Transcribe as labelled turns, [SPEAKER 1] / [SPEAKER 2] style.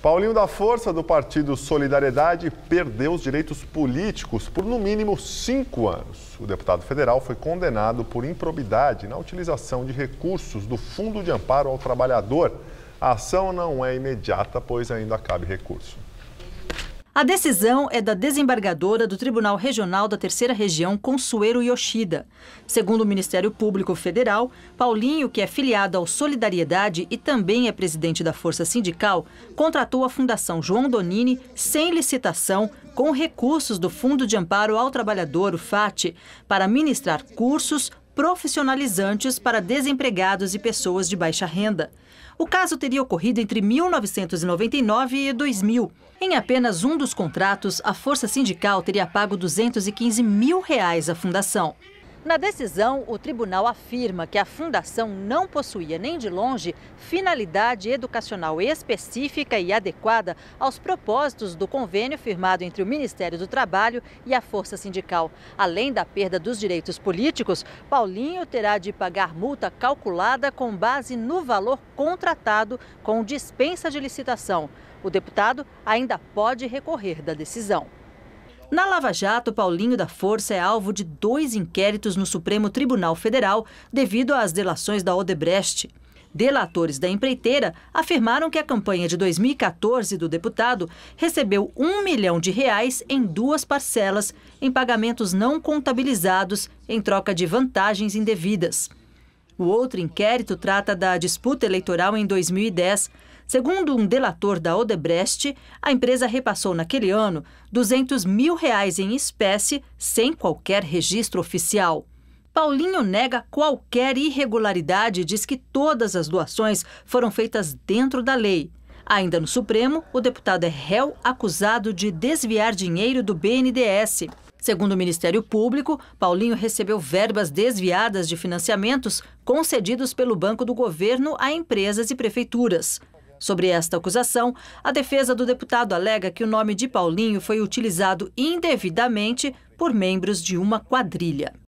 [SPEAKER 1] Paulinho da Força, do partido Solidariedade, perdeu os direitos políticos por no mínimo cinco anos. O deputado federal foi condenado por improbidade na utilização de recursos do Fundo de Amparo ao Trabalhador. A ação não é imediata, pois ainda cabe recurso.
[SPEAKER 2] A decisão é da desembargadora do Tribunal Regional da Terceira Região, Consuelo Yoshida. Segundo o Ministério Público Federal, Paulinho, que é filiado ao Solidariedade e também é presidente da Força Sindical, contratou a Fundação João Donini sem licitação, com recursos do Fundo de Amparo ao Trabalhador, o FAT, para ministrar cursos profissionalizantes para desempregados e pessoas de baixa renda. O caso teria ocorrido entre 1999 e 2000. Em apenas um dos contratos, a Força Sindical teria pago 215 mil reais à fundação. Na decisão, o tribunal afirma que a fundação não possuía nem de longe finalidade educacional específica e adequada aos propósitos do convênio firmado entre o Ministério do Trabalho e a Força Sindical. Além da perda dos direitos políticos, Paulinho terá de pagar multa calculada com base no valor contratado com dispensa de licitação. O deputado ainda pode recorrer da decisão. Na Lava Jato, Paulinho da Força é alvo de dois inquéritos no Supremo Tribunal Federal devido às delações da Odebrecht. Delatores da empreiteira afirmaram que a campanha de 2014 do deputado recebeu um milhão de reais em duas parcelas, em pagamentos não contabilizados, em troca de vantagens indevidas. O outro inquérito trata da disputa eleitoral em 2010. Segundo um delator da Odebrecht, a empresa repassou naquele ano 200 mil reais em espécie sem qualquer registro oficial. Paulinho nega qualquer irregularidade e diz que todas as doações foram feitas dentro da lei. Ainda no Supremo, o deputado é réu acusado de desviar dinheiro do BNDES. Segundo o Ministério Público, Paulinho recebeu verbas desviadas de financiamentos concedidos pelo Banco do Governo a empresas e prefeituras. Sobre esta acusação, a defesa do deputado alega que o nome de Paulinho foi utilizado indevidamente por membros de uma quadrilha.